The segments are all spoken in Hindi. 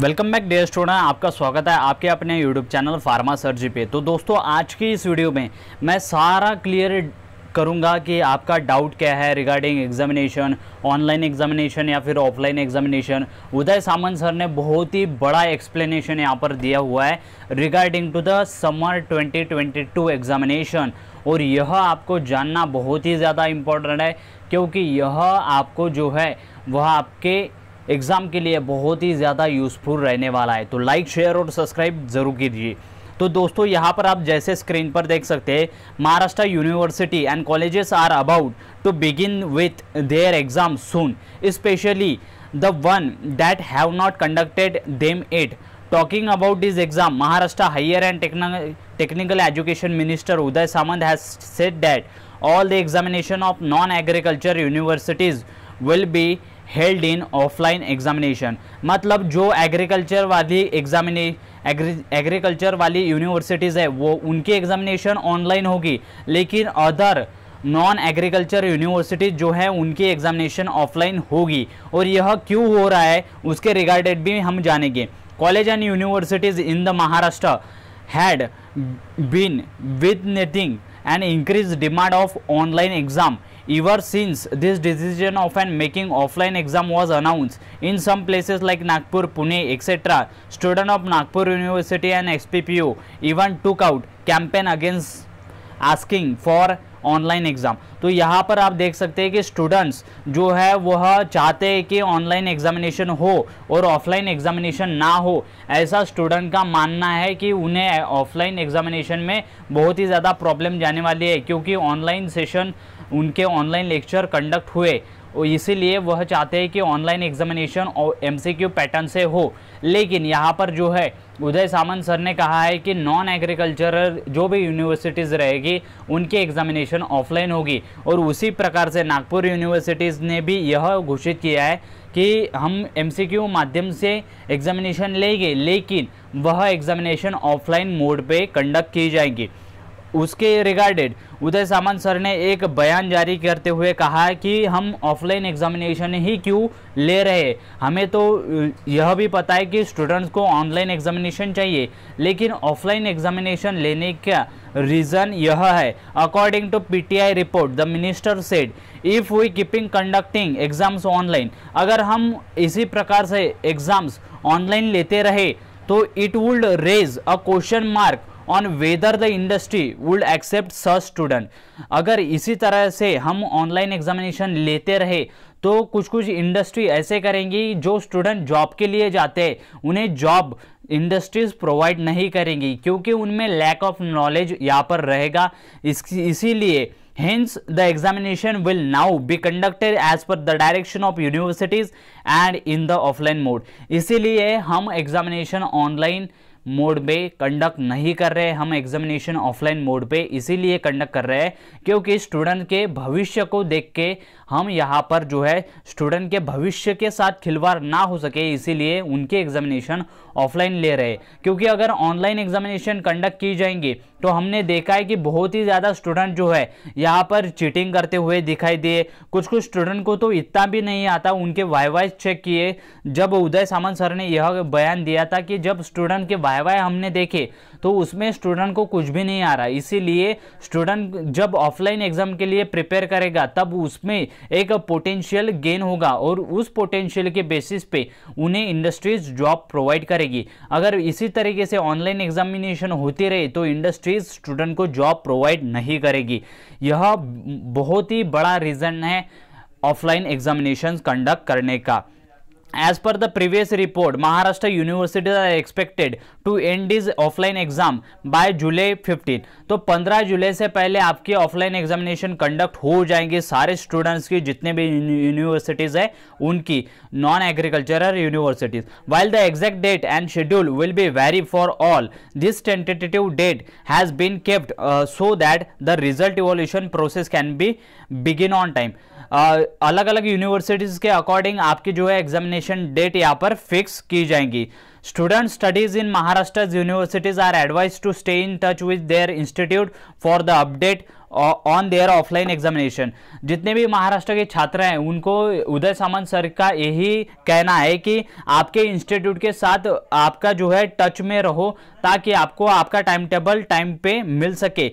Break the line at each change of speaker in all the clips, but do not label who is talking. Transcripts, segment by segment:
वेलकम बैक डेयर स्टूडेंट आपका स्वागत है आपके अपने यूट्यूब चैनल फार्मा सर्जी पे तो दोस्तों आज की इस वीडियो में मैं सारा क्लियर करूंगा कि आपका डाउट क्या है रिगार्डिंग एग्जामिनेशन ऑनलाइन एग्जामिनेशन या फिर offline examination Uday Samant sir ने बहुत ही बड़ा एक्सप्लेनेशन यहाँ पर दिया हुआ है regarding to the summer 2022 examination और यह आपको जानना बहुत ही ज़्यादा इम्पोर्टेंट है क्योंकि यह आपको जो है वह आपके एग्ज़ाम के लिए बहुत ही ज़्यादा यूज़फुल रहने वाला है तो लाइक शेयर और सब्सक्राइब जरूर कीजिए तो दोस्तों यहाँ पर आप जैसे स्क्रीन पर देख सकते हैं Maharashtra university and colleges are about to begin with their exam soon especially the one that have not conducted them it talking about this exam Maharashtra higher and technical education minister Uday Samant has set that all the examination of non agriculture universities will be held in offline examination मतलब जो एग्रीकल्चर वाली एग्जामिने एग्रीकल्चर वाली यूनिवर्सिटीज़ है वो उनकी एग्जामिनेशन ऑनलाइन होगी लेकिन अदर नॉन एग्रीकल्चर यूनिवर्सिटीज़ जो है उनकी एग्जामिनेशन ऑफलाइन होगी और यह क्यों हो रहा है उसके रिगार्डेड भी हम जानेंगे college and universities in the Maharashtra had been with nothing and increased demand of online exam. Ever since this decision of making offline exam was announced in some places like Nagpur, Pune, etc., students of Nagpur University and SPPU even took out campaign against asking for online exam तो यहाँ पर आप देख सकते हैं कि स्टूडेंट्स जो है वह चाहते हैं कि ऑनलाइन एग्जामिनेशन हो और ऑफलाइन एग्जामिनेशन ना हो ऐसा स्टूडेंट का मानना है कि उन्हें ऑफलाइन एग्जामिनेशन में बहुत ही ज़्यादा प्रॉब्लम जाने वाली है क्योंकि ऑनलाइन सेशन उनके ऑनलाइन लेक्चर कंडक्ट हुए और इसीलिए वह चाहते हैं कि ऑनलाइन एग्जामिनेशन और एमसीक्यू पैटर्न से हो लेकिन यहाँ पर जो है उदय सामंत सर ने कहा है कि नॉन एग्रीकल्चरल जो भी यूनिवर्सिटीज़ रहेगी उनकी एग्जामिनेशन ऑफलाइन होगी और उसी प्रकार से नागपुर यूनिवर्सिटीज़ ने भी यह घोषित किया है कि हम एमसीक्यू माध्यम से एग्जामिनेशन लेंगे लेकिन वह एग्जामिनेशन ऑफलाइन मोड पे कंडक्ट की जाएगी उसके रिगार्डेड उदय सामंत सर ने एक बयान जारी करते हुए कहा कि हम ऑफलाइन एग्जामिनेशन ही क्यों ले रहे हमें तो यह भी पता है कि स्टूडेंट्स को ऑनलाइन एग्जामिनेशन चाहिए लेकिन ऑफलाइन एग्जामिनेशन लेने का रीज़न यह है according to PTI report the minister said if we keeping conducting exams online अगर हम इसी प्रकार से एग्ज़ाम्स ऑनलाइन लेते रहे तो it would raise a question mark on whether the industry would accept स स्टूडेंट अगर इसी तरह से हम ऑनलाइन एग्जामिनेशन लेते रहे तो कुछ कुछ इंडस्ट्री ऐसे करेंगी जो स्टूडेंट जॉब के लिए जाते हैं उन्हें जॉब इंडस्ट्रीज प्रोवाइड नहीं करेंगी क्योंकि उनमें लैक ऑफ नॉलेज यहाँ पर रहेगा इस इसीलिए hence the examination will now be conducted as per the direction of universities and in the offline mode इसीलिए हम एग्जामिनेशन online मोड पे कंडक्ट नहीं कर रहे हम एग्जामिनेशन ऑफलाइन मोड पे इसीलिए कंडक्ट कर रहे हैं क्योंकि स्टूडेंट के भविष्य को देख के हम यहाँ पर जो है स्टूडेंट के भविष्य के साथ खिलवाड़ ना हो सके इसीलिए उनके एग्जामिनेशन ऑफलाइन ले रहे क्योंकि अगर ऑनलाइन एग्जामिनेशन कंडक्ट की जाएंगे तो हमने देखा है कि बहुत ही ज़्यादा स्टूडेंट जो है यहाँ पर चीटिंग करते हुए दिखाई दिए कुछ कुछ स्टूडेंट को तो इतना भी नहीं आता उनके वाई वाई चेक किए जब उदय सामंत सर ने यह बयान दिया था कि जब स्टूडेंट के वाई वाई हमने देखे तो उसमें स्टूडेंट को कुछ भी नहीं आ रहा इसीलिए स्टूडेंट जब ऑफलाइन एग्जाम के लिए प्रिपेयर करेगा तब उसमें एक पोटेंशियल गेन होगा और उस पोटेंशियल के बेसिस पे उन्हें इंडस्ट्रीज जॉब प्रोवाइड करेगी अगर इसी तरीके से ऑनलाइन एग्जामिनेशन होती रहे तो इंडस्ट्री फीस स्टूडेंट को जॉब प्रोवाइड नहीं करेगी यह बहुत ही बड़ा रीज़न है ऑफलाइन एग्जामिनेशन कंडक्ट करने का as per the previous report Maharashtra universities are expected to end its offline exam by July 15. तो 15 जुलाई से पहले आपके ऑफलाइन एग्जामिनेशन कंडक्ट हो जाएंगे सारे स्टूडेंट्स की जितने भी यूनिवर्सिटीज़ है उनकी non agricultural universities while the exact date and schedule will be very for all this tentative date has been kept so that the result evolution process can be begin on time अलग अलग यूनिवर्सिटीज़ के अकॉर्डिंग आपकी जो है एग्जामिनेशन वैलिडेशन डेट यहां पर फिक्स की जाएंगी student studies in Maharashtra's universities are advised to stay in touch with their institute for the update on their offline examination जितने भी महाराष्ट्र के छात्र हैं उनको उदय सामंत सर का यही कहना है कि आपके इंस्टीट्यूट के साथ आपका जो है टच में रहो ताकि आपको आपका टाइम टेबल टाइम पे मिल सके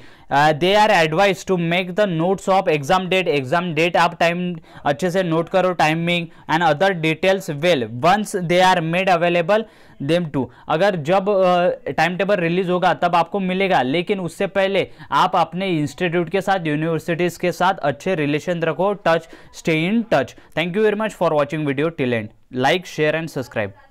they are advise to make the notes of exam date exam date आप टाइम अच्छे से नोट करो timing and other details well once they are made available them to अगर जब टाइम टेबल रिलीज होगा तब आपको मिलेगा लेकिन उससे पहले आप अपने इंस्टीट्यूट के साथ यूनिवर्सिटीज के साथ अच्छे रिलेशन रखो touch stay in touch thank you very much for watching video till end like share and subscribe